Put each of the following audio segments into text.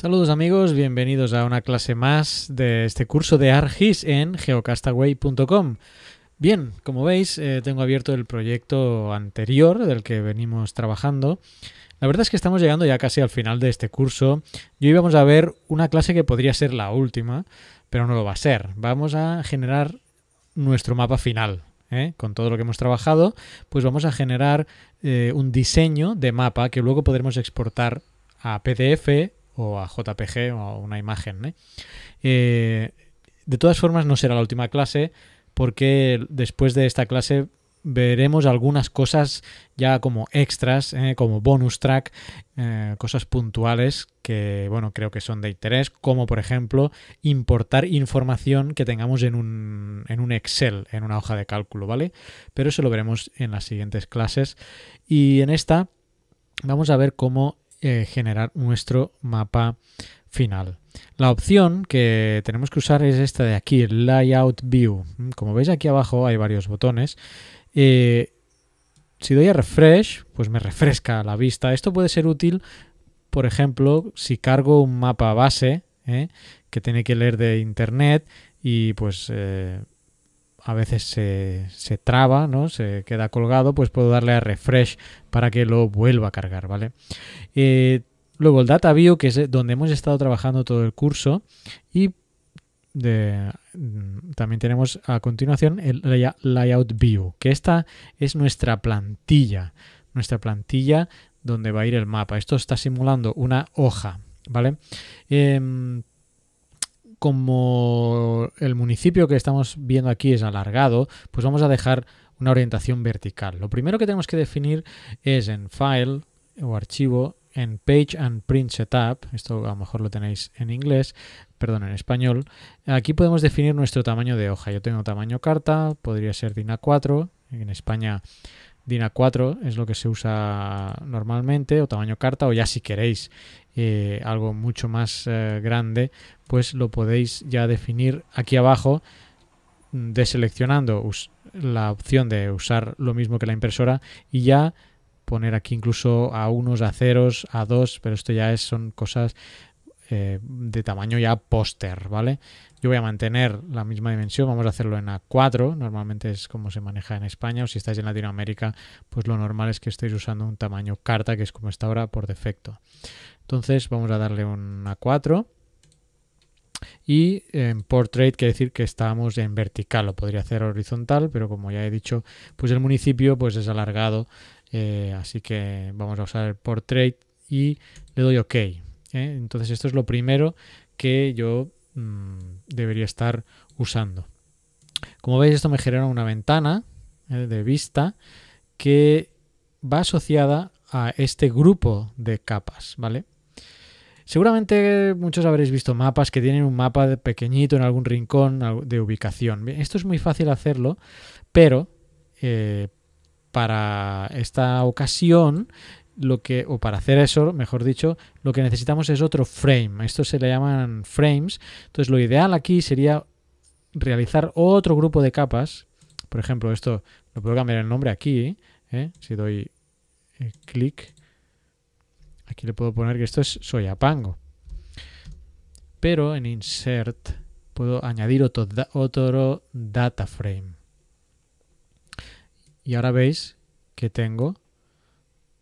Saludos amigos, bienvenidos a una clase más de este curso de ARGIS en geocastaway.com. Bien, como veis, eh, tengo abierto el proyecto anterior del que venimos trabajando. La verdad es que estamos llegando ya casi al final de este curso y hoy vamos a ver una clase que podría ser la última, pero no lo va a ser. Vamos a generar nuestro mapa final. ¿eh? Con todo lo que hemos trabajado, pues vamos a generar eh, un diseño de mapa que luego podremos exportar a PDF o a JPG o una imagen. ¿eh? Eh, de todas formas, no será la última clase porque después de esta clase veremos algunas cosas ya como extras, ¿eh? como bonus track, cosas puntuales que, bueno, creo que son de interés, como por ejemplo importar información que tengamos en un, en un Excel, en una hoja de cálculo, ¿vale? Pero eso lo veremos en las siguientes clases. Y en esta vamos a ver cómo eh, generar nuestro mapa final. La opción que tenemos que usar es esta de aquí, Layout View. Mm, como veis aquí abajo hay varios botones. Eh, si doy a refresh, pues me refresca la vista. Esto puede ser útil, por ejemplo, si cargo un mapa base eh, que tiene que leer de internet y pues a veces se, traba, ¿no? Se queda colgado, pues puedo darle a refresh para que lo vuelva a cargar, ¿vale? Eh, luego el data view, que es donde hemos estado trabajando todo el curso, y mm, también tenemos a continuación el layout view, que esta es nuestra plantilla, nuestra plantilla donde va a ir el mapa. Esto está simulando una hoja, ¿vale? Em, como el municipio que estamos viendo aquí es alargado, pues vamos a dejar una orientación vertical. Lo primero que tenemos que definir es en File o archivo, en Page and Print Setup, esto a lo mejor lo tenéis en inglés, perdón, en español, aquí podemos definir nuestro tamaño de hoja. Yo tengo tamaño carta, podría ser DIN A4, en España DIN 4 es lo que se usa normalmente, o tamaño carta, o ya si queréis eh, algo mucho más eh, grande, pues lo podéis ya definir aquí abajo, mm, deseleccionando la opción de usar lo mismo que la impresora y ya poner aquí incluso a unos, a ceros, a dos, pero esto ya es, son cosas eh, de tamaño ya póster, ¿vale? Yo voy a mantener la misma dimensión, vamos a hacerlo en A4, normalmente es como se maneja en España, o si estáis en Latinoamérica, pues lo normal es que estéis usando un tamaño carta, que es como está ahora por defecto. Entonces vamos a darle un A4 y eh, en portrait quiere decir que estábamos en vertical, lo podría hacer horizontal, pero como ya he dicho, pues el municipio pues es alargado, eh, así que vamos a usar el portrait y le doy OK. ¿eh? Entonces esto es lo primero que yo mm, debería estar usando. Como veis esto me genera una ventana ¿eh? de vista que va asociada a este grupo de capas, ¿vale? Seguramente muchos habréis visto mapas que tienen un mapa pequeñito en algún rincón de ubicación. Esto es muy fácil hacerlo, pero eh, para esta ocasión lo que, o para hacer eso, mejor dicho, lo que necesitamos es otro frame. Esto se le llaman frames. Entonces, lo ideal aquí sería realizar otro grupo de capas. Por ejemplo, esto lo puedo cambiar el nombre aquí. ¿eh? Si doy eh, clic, aquí le puedo poner que esto es pango Pero en Insert puedo añadir otro, otro data frame. Y ahora veis que tengo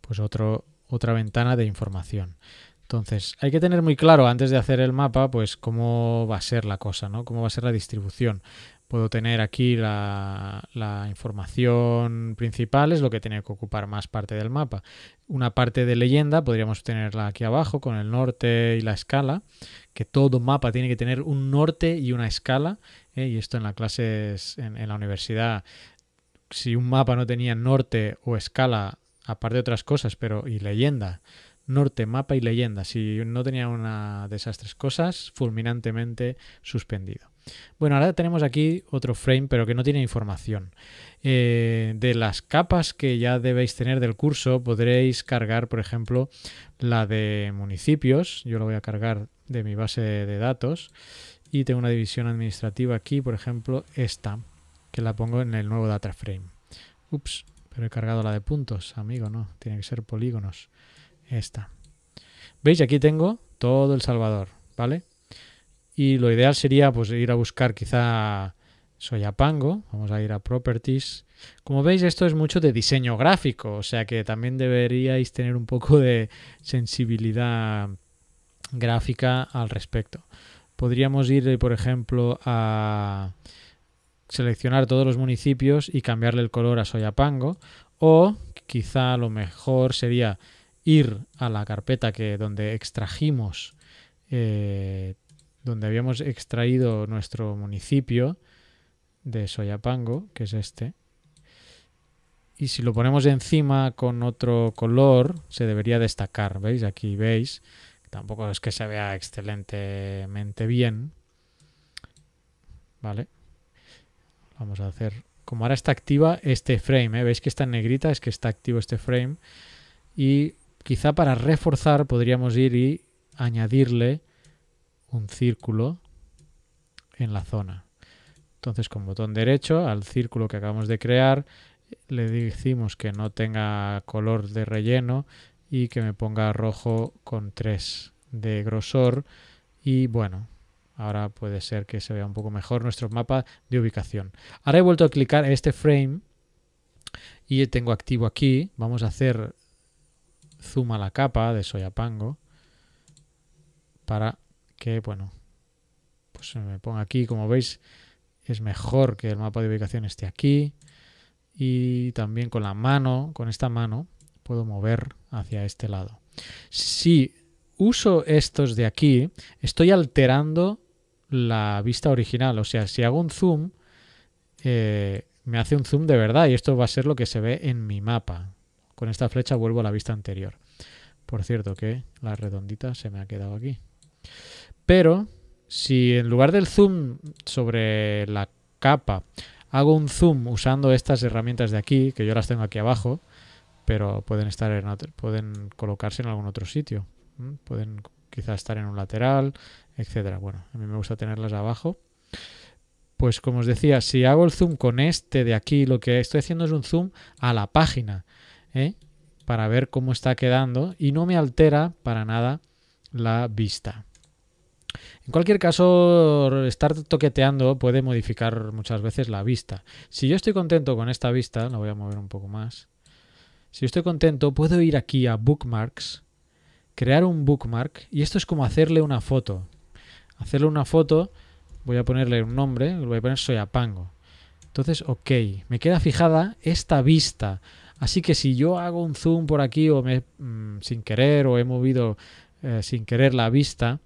pues otro, otra ventana de información. Entonces, hay que tener muy claro antes de hacer el mapa, pues cómo va a ser la cosa, ¿no? Cómo va a ser la distribución. Puedo tener aquí la, información principal, es lo que tiene que ocupar más parte del mapa. Una parte de leyenda podríamos tenerla aquí abajo con el norte y la escala, que todo mapa tiene que tener un norte y una escala. ¿eh? Y esto en la clase, en la universidad si un mapa no tenía norte o escala, aparte de otras cosas, pero y leyenda. Norte, mapa y leyenda. Si no tenía una de esas tres cosas, fulminantemente suspendido. Bueno, ahora tenemos aquí otro frame, pero que no tiene información. Eh, de las capas que ya debéis tener del curso, podréis cargar, por ejemplo, la de municipios. Yo lo voy a cargar de mi base de datos. Y tengo una división administrativa aquí, por ejemplo, esta, que la pongo en el nuevo data frame. Ups, he cargado la de puntos, amigo, no. Tiene que ser polígonos. Esta. ¿Veis? Aquí tengo todo El Salvador, ¿vale? Y lo ideal sería pues ir a buscar quizá Soyapango. Vamos a ir a Properties. Como veis, esto es mucho de diseño gráfico, o sea que también deberíais tener un poco de sensibilidad gráfica al respecto. Podríamos ir, por ejemplo, a seleccionar todos los municipios y cambiarle el color a Soyapango. O quizá lo mejor sería ir a la carpeta que donde extrajimos, eh, donde habíamos extraído nuestro municipio de Soyapango, que es este. Y si lo ponemos encima con otro color, se debería destacar. ¿Veis? Aquí veis. Tampoco es que se vea excelentemente bien. ¿Vale? Vamos a hacer, como ahora está activa este frame, ¿eh? veis que está en negrita, es que está activo este frame. Y quizá para reforzar podríamos ir y añadirle un círculo en la zona. Entonces con botón derecho al círculo que acabamos de crear le decimos que no tenga color de relleno y que me ponga rojo con 3 de grosor y bueno, Ahora puede ser que se vea un poco mejor nuestro mapa de ubicación. Ahora he vuelto a clicar en este frame y tengo activo aquí. Vamos a hacer zoom a la capa de Soyapango para que, bueno, pues me ponga aquí. Como veis, es mejor que el mapa de ubicación esté aquí. Y también con la mano, con esta mano, puedo mover hacia este lado. Si uso estos de aquí, estoy alterando la vista original. O sea, si hago un zoom, eh, me hace un zoom de verdad y esto va a ser lo que se ve en mi mapa. Con esta flecha vuelvo a la vista anterior. Por cierto que la redondita se me ha quedado aquí. Pero si en lugar del zoom sobre la capa hago un zoom usando estas herramientas de aquí, que yo las tengo aquí abajo, pero pueden estar en pueden colocarse en algún otro sitio. Pueden quizá estar en un lateral, etcétera. Bueno, a mí me gusta tenerlas abajo. Pues como os decía, si hago el zoom con este de aquí, lo que estoy haciendo es un zoom a la página ¿eh? para ver cómo está quedando y no me altera para nada la vista. En cualquier caso, estar toqueteando puede modificar muchas veces la vista. Si yo estoy contento con esta vista, la voy a mover un poco más. Si estoy contento, puedo ir aquí a Bookmarks crear un bookmark y esto es como hacerle una foto. Hacerle una foto, voy a ponerle un nombre, lo voy a poner Soyapango. Entonces, ok, me queda fijada esta vista. Así que si yo hago un zoom por aquí o me, mm, sin querer o he movido eh, sin querer la vista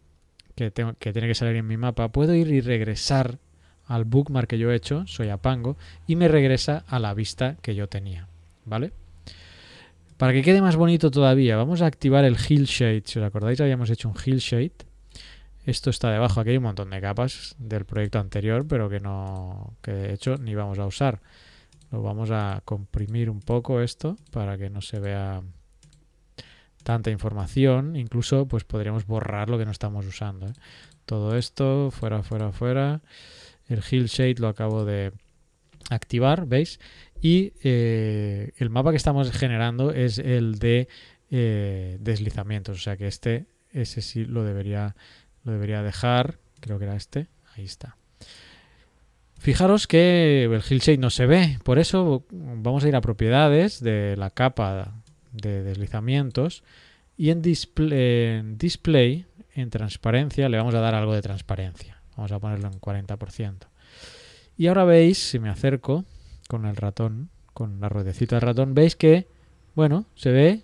que, tengo, que tiene que salir en mi mapa, puedo ir y regresar al bookmark que yo he hecho, Soyapango, y me regresa a la vista que yo tenía. ¿Vale? Para que quede más bonito todavía, vamos a activar el Hill Shade. Si os acordáis, habíamos hecho un Hill Shade. Esto está debajo, aquí hay un montón de capas del proyecto anterior, pero que no, que de hecho ni vamos a usar. Lo vamos a comprimir un poco esto para que no se vea tanta información. Incluso pues podríamos borrar lo que no estamos usando. ¿eh? Todo esto, fuera, fuera, fuera. El Hill Shade lo acabo de activar, ¿veis? Y eh, el mapa que estamos generando es el de eh, deslizamientos, o sea que este, ese sí lo debería, lo debería dejar, creo que era este, ahí está. Fijaros que el hillshade no se ve, por eso vamos a ir a propiedades de la capa de deslizamientos y en display, en display, en transparencia, le vamos a dar algo de transparencia. Vamos a ponerlo en 40%. Y ahora veis, si me acerco con el ratón, con la ruedecita del ratón, veis que, bueno, se ve,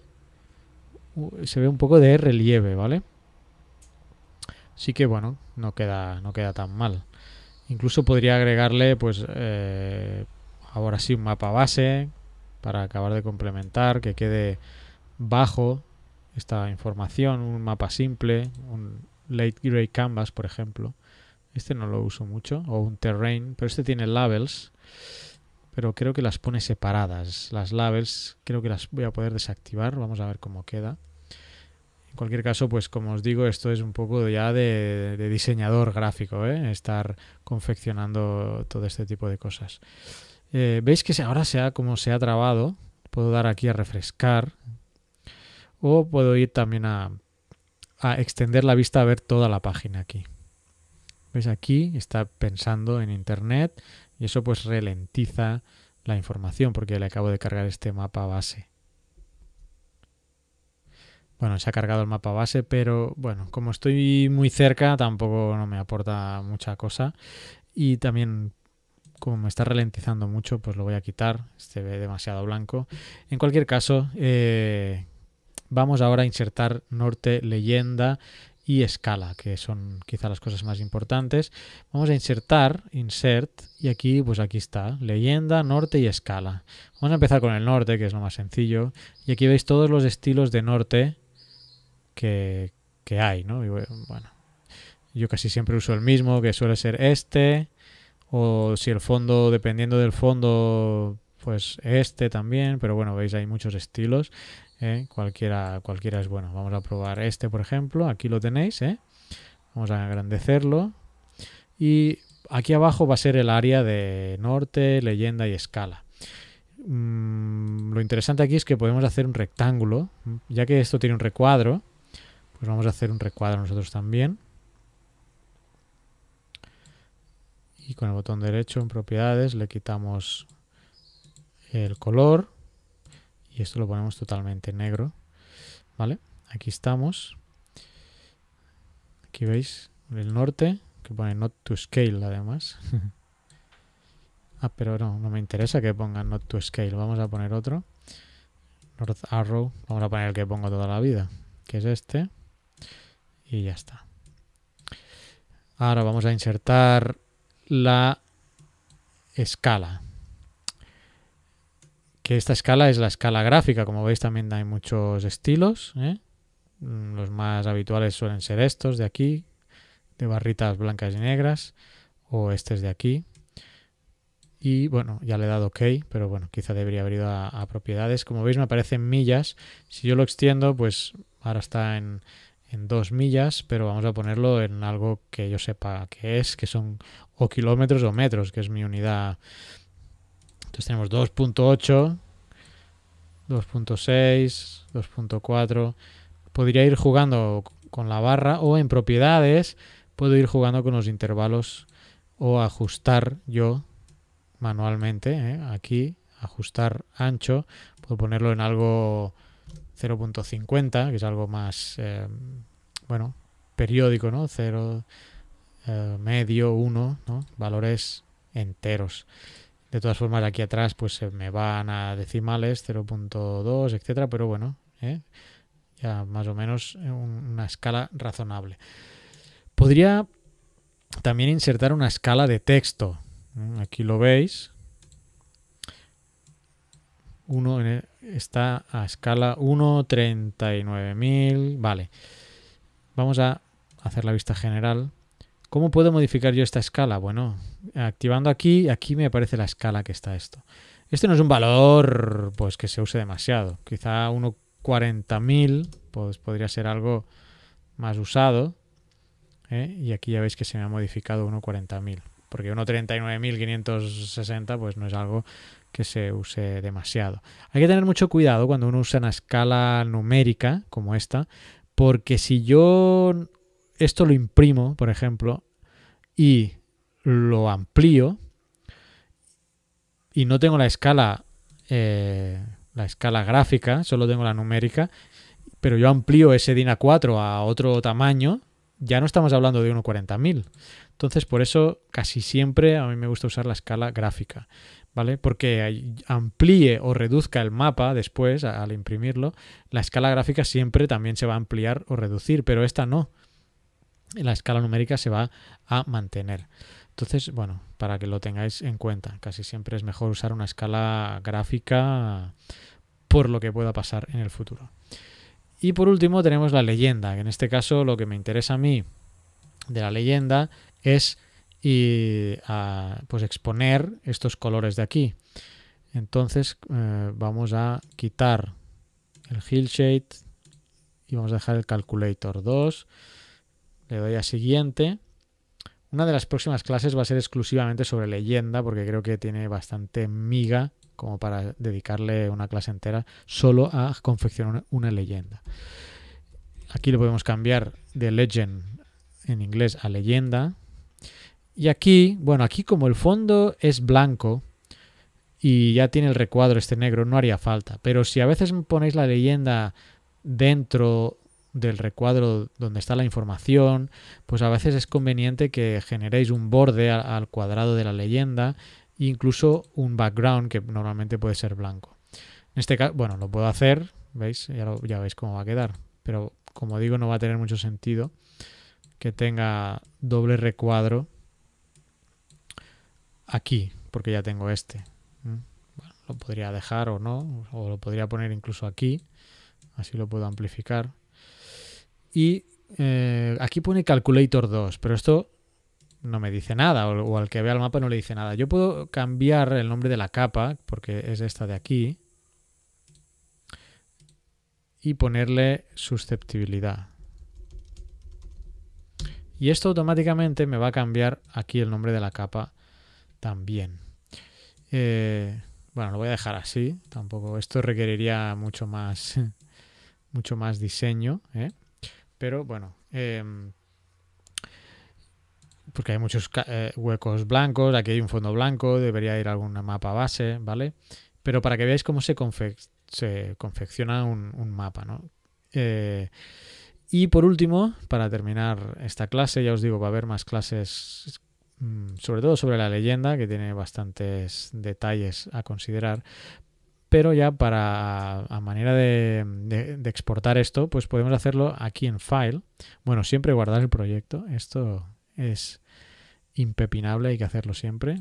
se ve un poco de relieve, ¿vale? Así que, bueno, no queda, no queda tan mal. Incluso podría agregarle, pues, eh, ahora sí, un mapa base para acabar de complementar, que quede bajo esta información, un mapa simple, un late gray canvas, por ejemplo. Este no lo uso mucho. O un terrain. Pero este tiene labels. Pero creo que las pone separadas. Las labels creo que las voy a poder desactivar. Vamos a ver cómo queda. En cualquier caso, pues como os digo, esto es un poco ya de, diseñador gráfico. ¿eh? Estar confeccionando todo este tipo de cosas. Eh, Veis que ahora se ha, como se ha trabado. Puedo dar aquí a refrescar. O puedo ir también a extender la vista a ver toda la página aquí. ¿Ves aquí? Está pensando en Internet y eso pues ralentiza la información porque le acabo de cargar este mapa base. Bueno, se ha cargado el mapa base, pero bueno, como estoy muy cerca tampoco no me aporta mucha cosa. Y también como me está ralentizando mucho, pues lo voy a quitar. Se ve demasiado blanco. En cualquier caso, eh, vamos ahora a insertar norte leyenda y escala, que son quizá las cosas más importantes. Vamos a insertar, insert, y aquí, pues aquí está, leyenda, norte y escala. Vamos a empezar con el norte, que es lo más sencillo, y aquí veis todos los estilos de norte que, hay, ¿no? bueno, yo casi siempre uso el mismo, que suele ser este, o si el fondo, dependiendo del fondo, pues este también, pero bueno, veis, hay muchos estilos. ¿eh? cualquiera, cualquiera es bueno. Vamos a probar este, por ejemplo. Aquí lo tenéis. ¿eh? Vamos a agrandecerlo. Y aquí abajo va a ser el área de norte, leyenda y escala. Mm, lo interesante aquí es que podemos hacer un rectángulo. Ya que esto tiene un recuadro, pues vamos a hacer un recuadro nosotros también. Y con el botón derecho en propiedades le quitamos el color y esto lo ponemos totalmente negro, ¿vale? Aquí estamos, aquí veis el norte, que pone not to scale además. ah, pero no, no me interesa que pongan not to scale, vamos a poner otro. North Arrow, vamos a poner el que pongo toda la vida, que es este, y ya está. Ahora vamos a insertar la escala que esta escala es la escala gráfica. Como veis también hay muchos estilos. ¿eh? Mm, los más habituales suelen ser estos de aquí, de barritas blancas y negras, o este es de aquí. Y bueno, ya le he dado OK, pero bueno, quizá debería haber ido a, propiedades. Como veis me aparecen millas. Si yo lo extiendo, pues ahora está en, en dos millas, pero vamos a ponerlo en algo que yo sepa que es, que son o kilómetros o metros, que es mi unidad entonces tenemos 2.8, 2.6, 2.4. Podría ir jugando con la barra o en propiedades puedo ir jugando con los intervalos o ajustar yo manualmente. ¿eh? Aquí, ajustar ancho. Puedo ponerlo en algo 0.50, que es algo más, eh, bueno, periódico, ¿no? 0, eh, medio, 1, ¿no? Valores enteros. De todas formas, aquí atrás pues se me van a decimales, 0.2, etcétera, pero bueno, ¿eh? ya más o menos eh, una escala razonable. Podría también insertar una escala de texto. ¿eh? Aquí lo veis. Uno está a escala 1.39.000. Vale. Vamos a hacer la vista general. ¿Cómo puedo modificar yo esta escala? Bueno, activando aquí, aquí me aparece la escala que está esto. Este no es un valor pues que se use demasiado. Quizá 1.40.000 pues, podría ser algo más usado. ¿eh? Y aquí ya veis que se me ha modificado 1.40.000. Porque 1.39.560 pues no es algo que se use demasiado. Hay que tener mucho cuidado cuando uno usa una escala numérica como esta, porque si yo esto lo imprimo, por ejemplo, y lo amplío y no tengo la escala, eh, la escala gráfica, solo tengo la numérica, pero yo amplío ese DIN A4 a otro tamaño, ya no estamos hablando de 1.40.000. Entonces, por eso casi siempre a mí me gusta usar la escala gráfica, ¿vale? Porque amplíe o reduzca el mapa después al imprimirlo, la escala gráfica siempre también se va a ampliar o reducir, pero esta no la escala numérica se va a mantener. Entonces, bueno, para que lo tengáis en cuenta, casi siempre es mejor usar una escala gráfica por lo que pueda pasar en el futuro. Y por último tenemos la leyenda, en este caso lo que me interesa a mí de la leyenda es y, pues exponer estos colores de aquí. Entonces eh, vamos a quitar el hillshade y vamos a dejar el Calculator 2 le doy a siguiente. Una de las próximas clases va a ser exclusivamente sobre leyenda, porque creo que tiene bastante miga como para dedicarle una clase entera solo a confeccionar una leyenda. Aquí lo podemos cambiar de legend en inglés a leyenda. Y aquí, bueno, aquí como el fondo es blanco y ya tiene el recuadro este negro, no haría falta. Pero si a veces ponéis la leyenda dentro del recuadro donde está la información, pues a veces es conveniente que generéis un borde al cuadrado de la leyenda incluso un background que normalmente puede ser blanco. En este caso, bueno, lo puedo hacer, ¿veis? Ya, veis cómo va a quedar, pero como digo, no va a tener mucho sentido que tenga doble recuadro aquí, porque ya tengo este. lo podría dejar o no, o lo podría poner incluso aquí, así lo puedo amplificar. Y eh, aquí pone Calculator 2, pero esto no me dice nada, o, al que vea el mapa no le dice nada. Yo puedo cambiar el nombre de la capa, porque es esta de aquí, y ponerle susceptibilidad. Y esto automáticamente me va a cambiar aquí el nombre de la capa también. Eh, bueno, lo voy a dejar así, tampoco. Esto requeriría mucho más, mucho más diseño, ¿eh? pero bueno. Em, porque hay muchos eh, huecos blancos, aquí hay un fondo blanco, debería ir algún mapa base, ¿vale? Pero para que veáis cómo se, se confecciona un, mapa, ¿no? Eh, y por último, para terminar esta clase, ya os digo, va a haber más clases, mm, sobre todo sobre la leyenda, que tiene bastantes detalles a considerar, pero ya para a manera de, exportar esto, pues podemos hacerlo aquí en File. Bueno, siempre guardar el proyecto. Esto es impepinable, hay que hacerlo siempre.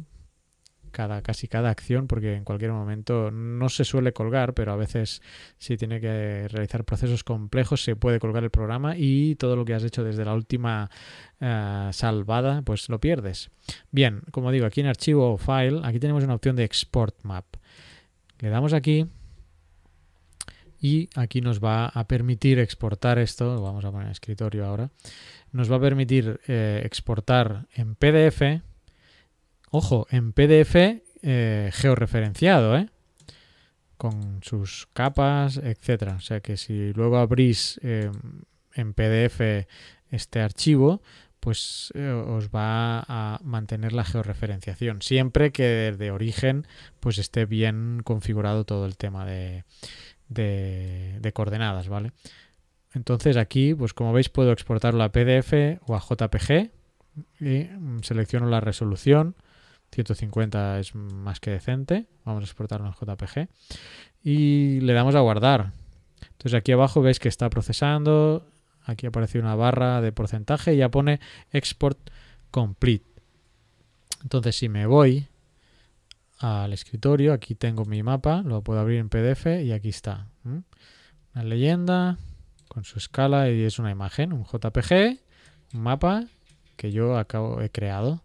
casi cada acción, porque en cualquier momento no se suele colgar, pero a veces si tiene que realizar procesos complejos se puede colgar el programa y todo lo que has hecho desde la última eh, salvada, pues lo pierdes. Bien, como digo, aquí en archivo o file, aquí tenemos una opción de export map. Le damos aquí y aquí nos va a permitir exportar esto, lo vamos a poner en escritorio ahora, nos va a permitir eh, exportar en PDF, ojo, en PDF eh, georreferenciado, eh, con sus capas, etcétera. O sea que si luego abrís en PDF este archivo, pues eh, os va a mantener la georreferenciación, siempre que desde origen pues esté bien configurado todo el tema de, de, coordenadas, ¿vale? Entonces aquí, pues como veis, puedo exportarlo a PDF o a JPG y selecciono la resolución. 150 es más que decente. Vamos a exportarlo a JPG y le damos a guardar. Entonces aquí abajo veis que está procesando, Aquí aparece una barra de porcentaje y ya pone export complete. Entonces si me voy al escritorio, aquí tengo mi mapa, lo puedo abrir en PDF y aquí está. La Una leyenda con su escala y es una imagen, un JPG, un mapa que yo acabo, he creado.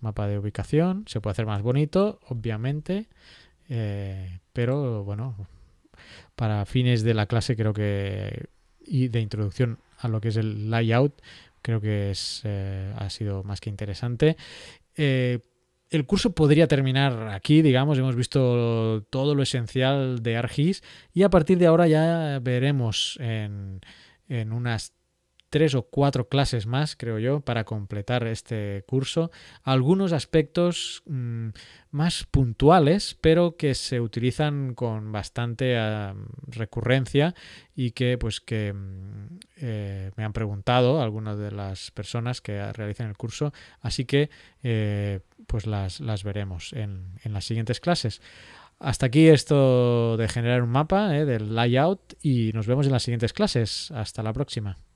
Mapa de ubicación, se puede hacer más bonito, obviamente, eh, pero bueno, para fines de la clase creo que y de introducción a lo que es el layout. Creo que es, eh, ha sido más que interesante. Eh, el curso podría terminar aquí, digamos, hemos visto todo lo esencial de Argis y a partir de ahora ya veremos en, en unas tres o cuatro clases más, creo yo, para completar este curso. Algunos aspectos mm, más puntuales, pero que se utilizan con bastante ah, recurrencia y que, pues, que mm, eh, me han preguntado algunas de las personas que realizan el curso. Así que, eh, pues, las, veremos en, en las siguientes clases. Hasta aquí esto de generar un mapa, eh, del layout, y nos vemos en las siguientes clases. Hasta la próxima.